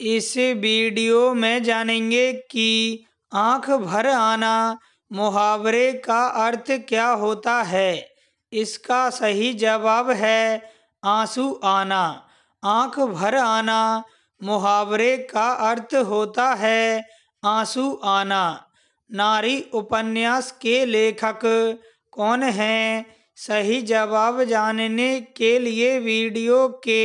इस वीडियो में जानेंगे कि आँख भर आना मुहावरे का अर्थ क्या होता है इसका सही जवाब है आंसू आना आँख भर आना मुहावरे का अर्थ होता है आंसू आना नारी उपन्यास के लेखक कौन हैं सही जवाब जानने के लिए वीडियो के